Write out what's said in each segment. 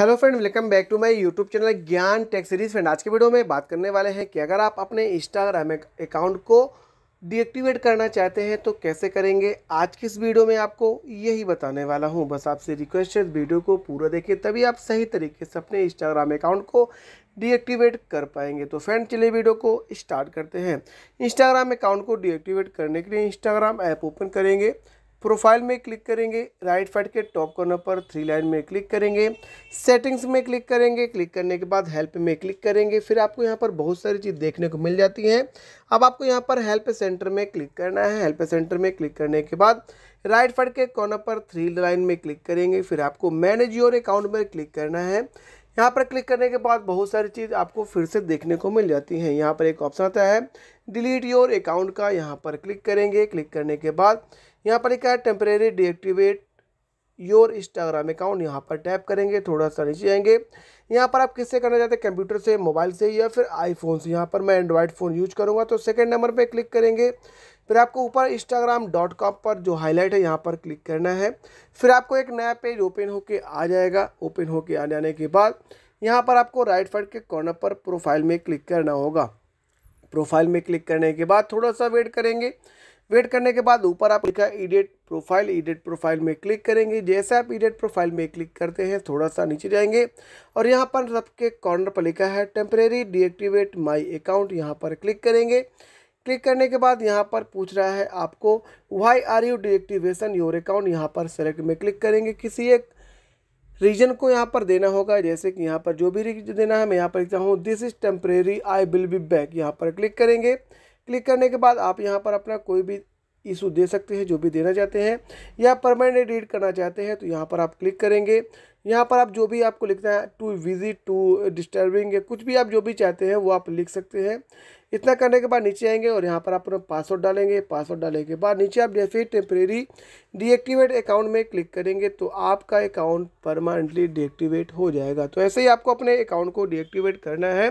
hello friend welcome back to my YouTube channel Gyan tech series friend आज के video में बात करने वाले हैं कि अगर आप अपने इंस्टाग्राम अकाउंट को डीएक्टिवेट करना चाहते हैं तो कैसे करेंगे आज की इस वीडियो में आपको यही बताने वाला हूं बस आपसे रिक्वेस्ट है वीडियो को पूरा देखिए तभी आप सही तरीके से अपने इंस्टाग्राम अकाउंट को डीएक्टिवेट कर पाएंगे तो फ्रेंड चलिए वीडियो को स्टार्ट करते हैं इंस्टाग्राम अकाउंट को डीएक्टिवेट करने के लिए इंस्टाग्राम ऐप ओपन करेंगे प्रोफाइल में क्लिक करेंगे राइट साइड के टॉप कॉर्नर पर थ्री लाइन में क्लिक करेंगे सेटिंग्स में क्लिक करेंगे क्लिक करने के बाद हेल्प में क्लिक करेंगे फिर आपको यहाँ पर बहुत सारी चीज़ देखने को मिल जाती हैं अब आपको यहाँ पर हेल्प सेंटर में क्लिक करना है हेल्प सेंटर में क्लिक करने के बाद राइट साइड के कॉर्नर पर थ्री लाइन में क्लिक करेंगे फिर आपको मैनेज योर अकाउंट में क्लिक करना है यहाँ पर क्लिक करने के बाद बहुत सारी चीज़ आपको फिर से देखने को मिल जाती हैं यहाँ पर एक ऑप्शन आता है डिलीट योर अकाउंट का यहाँ पर क्लिक करेंगे क्लिक करने के बाद यहाँ पर लिखा है temporary deactivate your Instagram account यहाँ पर टैप करेंगे थोड़ा सा नीचे आएंगे यहाँ पर आप किससे करना चाहते हैं कंप्यूटर से मोबाइल से या फिर आईफोन से यहाँ पर मैं एंड्रॉयड फ़ोन यूज करूँगा तो सेकेंड नंबर पर क्लिक करेंगे फिर आपको ऊपर इंस्टाग्राम डॉट कॉम पर जो हाईलाइट है यहाँ पर क्लिक करना है फिर आपको एक नया पेज ओपन होके आ जाएगा ओपन होके आ जाने के बाद यहाँ पर आपको राइट साइड के कॉर्नर पर प्रोफाइल में क्लिक करना होगा प्रोफाइल में क्लिक करने के बाद थोड़ा सा वेट करेंगे वेट करने के बाद ऊपर आप लिखा इडेट प्रोफाइल इडेट प्रोफाइल में क्लिक करेंगे जैसे आप इडेट प्रोफाइल में क्लिक करते हैं थोड़ा सा नीचे जाएंगे और यहाँ पर सबके कॉर्नर पर लिखा है टेम्परेरी डीएक्टिवेट माई अकाउंट यहाँ पर क्लिक करेंगे क्लिक करने के बाद यहाँ पर पूछ रहा है आपको why are you deactivation your account यहाँ पर सेलेक्ट में क्लिक करेंगे किसी एक रीजन को यहाँ पर देना होगा जैसे कि यहाँ पर जो भी रीजन देना है मैं यहाँ पर लिखता हूँ this is temporary I will be back यहाँ पर क्लिक करेंगे क्लिक करने के बाद आप यहाँ पर अपना कोई भी इशू दे सकते हैं जो भी देना चाहते हैं या परमानेंट डिलीट करना चाहते हैं तो यहाँ पर आप क्लिक करेंगे यहाँ पर आप जो भी आपको लिखना है टू विजिट टू डिस्टर्बिंग कुछ भी आप जो भी चाहते हैं वो आप लिख सकते हैं इतना करने के बाद नीचे आएंगे और यहाँ पर आप अपना पासवर्ड डालेंगे पासवर्ड डालने के बाद नीचे आप जैसे ही टेम्परेरी डीएक्टिवेट अकाउंट में क्लिक करेंगे तो आपका अकाउंट परमानेंटली डीएक्टिवेट हो जाएगा तो ऐसे ही आपको अपने अकाउंट को डीएक्टिवेट करना है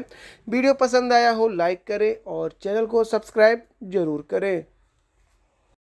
वीडियो पसंद आया हो लाइक करें और चैनल को सब्सक्राइब ज़रूर करें